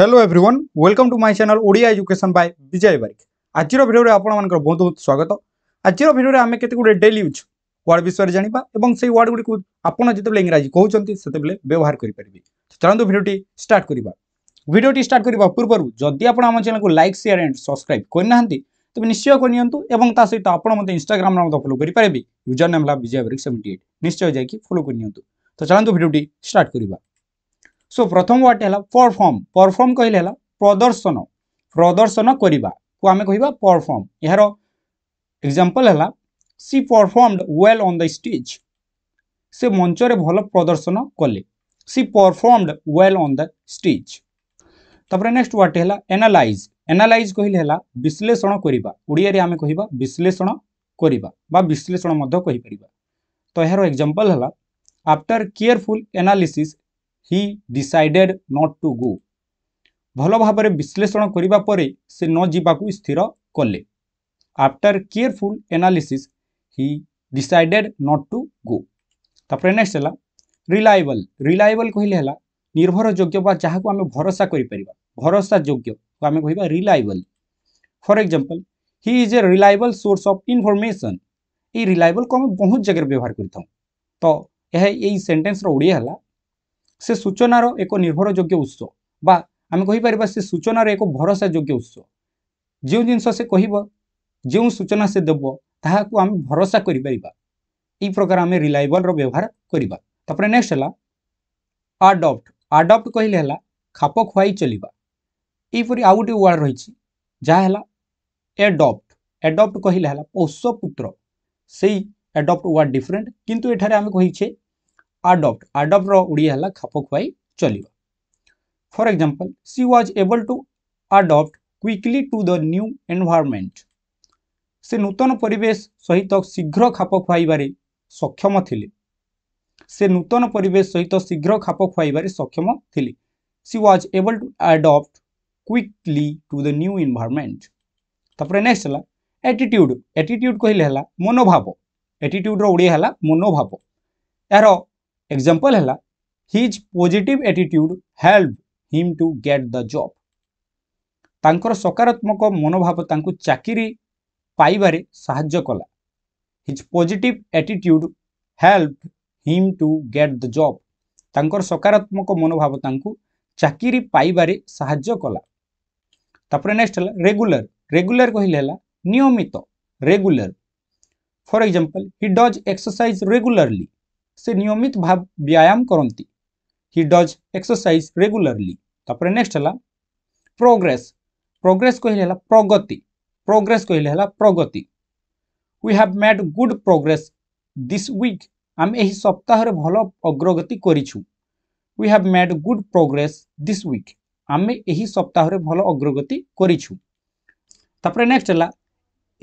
hello everyone welcome to my channel Odia education by Bijay Barik ଆଜିର ଭିଡ଼ିଓରେ ଆପଣମାନଙ୍କର ବହୁତ ବହୁତ ସ୍ୱାଗତ ଆଜିର ଭିଡ଼ିଓରେ ଆମେ କେତେ ଗୁଡ଼ିଏ ଡେଲି ୟୁଜ୍ ୱାର୍ଡ଼ ବିଷୟରେ ଜାଣିବା ଏବଂ ସେଇ ୱାର୍ଡ଼ ଗୁଡ଼ିକୁ ଆପଣ ଯେତେବେଳେ ଇଂରାଜୀ କହୁଛନ୍ତି ସେତେବେଳେ ବ୍ୟବହାର କରିପାରିବେ ଚାଲନ୍ତୁ ଭିଡ଼ିଓଟି ଷ୍ଟାର୍ଟ କରିବା ଭିଡ଼ିଓଟି ଷ୍ଟାର୍ଟ କରିବା ପୂର୍ବରୁ ଯଦି ଆପଣ ଆମ ଚ୍ୟାନେଲ୍କୁ ଲାଇକ୍ ସେୟାର ଆଣ୍ଡ ସବସ୍କ୍ରାଇବ୍ କରିନାହାନ୍ତି ତେବେ ନିଶ୍ଚୟ କରିନିଅନ୍ତୁ ଏବଂ ତା ସହିତ ଆପଣ ମୋତେ ଇନ୍ଷ୍ଟାଗ୍ରାମ୍ରେ ମଧ୍ୟ ଫଲୋ କରିପାରିବେ ୟୁଜର୍ ନେମ୍ ହେଲା ବିଜୟ ବାରିକ ସେଭେଣ୍ଟି ଏଇଟ୍ ନିଶ୍ଚୟ ଯାଇକି ଫଲୋ କରିନିଅନ୍ତୁ ତ ଚାଲନ୍ତୁ ଭିଡ଼ିଓଟି ଷ୍ଟାର୍ଟ କରିବା সো প্রথম ওয়ার্ডটি হল পরফর্ম পরফর্ম কহিলে হল প্রদর্শন প্রদর্শন করা আমি কহবা পরফর্ম এর এক্সাম্পল হল she performed well on the stage সে মঞ্চরে ভাল প্রদর্শন কলে she performed well on the stage তাপরে নেক্সট ওয়ার্ডটি হল এনালাইজ এনালাইজ কহিলে হল বিশ্লেষণ করা ওড়িয়ারে আমি কহবা বিশ্লেষণ করা বা বিশ্লেষণ মধ্য কহিপার তো এর এক্সাম্পল হল after careful analysis he decided not to go भल भाव विश्लेषण करने से नजाक स्थिर कले after careful analysis he decided not to go तापर नेक्स्ट है रिलायबल रिलायबल कहले निर्भरजोग्य जहाँ को आम भरोसा करोसा योग्य आम कह reliable for example he is a reliable source of information य रिलायबल को आम बहुत जगह व्यवहार करें तो यह सेन्टेन्सर ओडिया है সে ସେ ସୂଚନାର ଏକ ନିର୍ଭରଯୋଗ୍ୟ ଉତ୍ସ ବା ଆମେ କହିପାରିବା ସେ ସୂଚନାର ଏକ উৎস যে জিনিস সে কহব যে সূচনা সে দেব তাহলে আমি ভরসা করে କରିପାରିବା এই প্রকার আমি রিলাইবল ব্যবহার করা তাপরে নেক্সট হল আডপ্ট আডপ্ট কহিলে হল খাপ খুয়াই চলিবা এইপরি আউ গোটে ওয়ার্ড রয়েছে যা হল এডপ্ট এডপ্ট কহিলে হল পোষ্যপুত্র সেই এডপ্ট ওয়ার্ড ডিফরেন্ট কিন্তু এখানে আমি কইছে adopt adopt ର ଓଡ଼ିଆ ହେଲା ଖାପ ଖୁଆଇ ଚଳିବା for example she was able to adapt quickly to the new environment ସେ ନୂତନ ପରିବେଶ ସହିତ ଶୀଘ୍ର ଖାପ ଖୁଆଇବାରେ ସକ୍ଷମ ଥିଲେ ସେ ନୂତନ ପରିବେଶ ସହିତ ଶୀଘ୍ର ଖାପ ଖୁଆଇବାରେ ସକ୍ଷମ ଥିଲେ she was able to adapt quickly to the new environment ତାପରେ ନେକ୍ସଟ ହେଲା ଆଟିଟ୍ୟୁଡ୍ ଆଟିଟ୍ୟୁଡ୍ କହିଲେ ହେଲା ମନୋଭାବ ଆଟିଟ୍ୟୁଡ୍ର ଓଡ଼ିଆ ହେଲା ମନୋଭାବ ଏହାର ଏକ୍ଜାମ୍ପଲ୍ ହେଲା his positive attitude help him to get the job ତାଙ୍କର ସକାରାତ୍ମକ ମନୋଭାବ ତାଙ୍କୁ ଚାକିରି ପାଇବାରେ ସାହାଯ୍ୟ କଲା his positive attitude help him to get the job ତାଙ୍କର ସକାରାତ୍ମକ ମନୋଭାବ ତାଙ୍କୁ ଚାକିରି ପାଇବାରେ ସାହାଯ୍ୟ କଲା ତାପରେ ନେକ୍ସଟ ହେଲା ରେଗୁଲାର ରେଗୁଲାର କହିଲେ ହେଲା ନିୟମିତ regular for example he does exercise regularly ସେ ନିୟମିତ ଭାବ ବ୍ୟାୟାମ କରନ୍ତି ହି ଡଜ୍ ଏକ୍ସରସାଇଜ୍ ରେଗୁଲାରଲି ତାପରେ ନେକ୍ସଟ ହେଲା ପ୍ରୋଗ୍ରେସ୍ ପ୍ରୋଗ୍ରେସ୍ କହିଲେ ହେଲା ପ୍ରଗତି ପ୍ରୋଗ୍ରେସ୍ କହିଲେ ହେଲା ପ୍ରଗତି we have made good progress this week ଆମେ ଏହି ସପ୍ତାହରେ ଭଲ ଅଗ୍ରଗତି କରିଛୁ we have made good progress this week ଆମେ ଏହି ସପ୍ତାହରେ ଭଲ ଅଗ୍ରଗତି କରିଛୁ ତାପରେ ନେକ୍ସଟ ହେଲା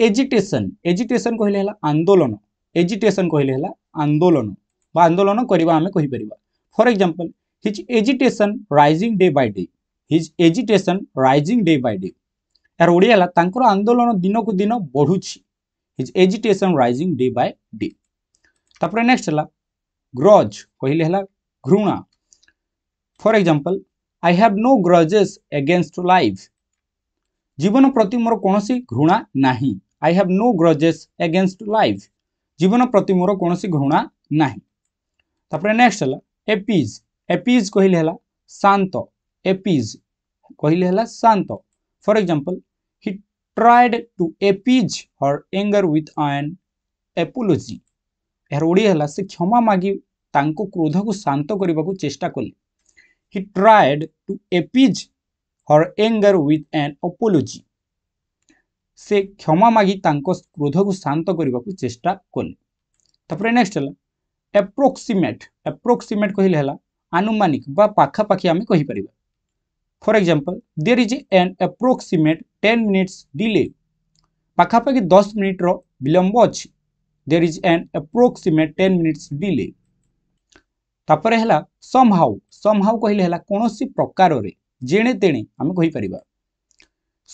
ଏଜିଟେସନ୍ ଏଜିଟେସନ୍ କହିଲେ ହେଲା ଆନ୍ଦୋଳନ ଏଜିଟେସନ୍ କହିଲେ ହେଲା ଆନ୍ଦୋଳନ বা আন্দোলন କରିବା ଆମେ କହିପାରିବା for example his agitation rising day by day his agitation rising day by day ଏହାର ଓଡ଼ିଆ ହେଲା ତାଙ୍କର ଆନ୍ଦୋଳନ ଦିନକୁ ଦିନ ବଢ଼ୁଛି his agitation rising day by day ତାପରେ ନେକ୍ସଟ ହେଲା ଗ୍ରଜ୍ କହିଲେ ହେଲା ଘୃଣା for example I have no grudges against life ଜୀବନ ପ୍ରତି ମୋର କୌଣସି ଘୃଣା ନାହିଁ I have no grudges against life ଜୀବନ ପ୍ରତି ମୋର କୌଣସି ଘୃଣା ନାହିଁ नेक्स्ट है एपिज एपिज कहले है शांत एपिज कहले शांत for example he tried to appease her anger with an apology यार ओडिया से क्षमा माग क्रोध को शांत करने को चेष्टा कले he tried to appease her anger with an apology से क्षमा माग क्रोध को शांत करने को चेष्टा कले नेक्स्ट है एप्रोक्सीमेट एप्रोक्सीमेट कहले है आनुमानिक पखापाखि आम कहीपर for example there is an approximate ten minutes delay पखापाखि दस मिनिट्र विलंब अच्छी there is an approximate ten minutes delay तापर है सम हाउ सम हाउ कहले है कौन सी प्रकार जेणे तेणे आम कहीपर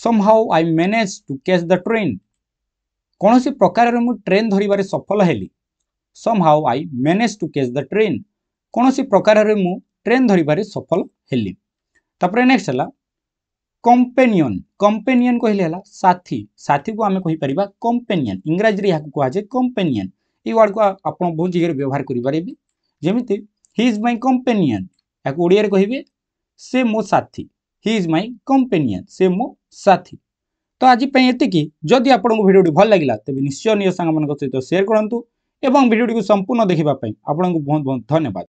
somehow I manage to catch the train कौन सी प्रकार ट्रेन धरवे सफल हैली somehow I manage to catch the train कौन सी प्रकार ट्रेन धरवे सफल हेली नेक्स्ट है कंपेनियन कंपेनियन कहले साथी साथी को आम कहीपर कंपेनियन इंग्राजी यहाँ कहुए कंपेनियन यार्ड को आप बहुत जगह व्यवहार करेंगे जमी हि इज मई कंपेनियन या ओडिया से मो साथी हि इज मई कंपेनियन से मो साथी तो आज ये जदि आपड़ी भल लगा तेज निश्चय निज सांग सहित सेयर करूँ भिडियो संपूर्ण देखापी आपंक बहुत बहुत धन्यवाद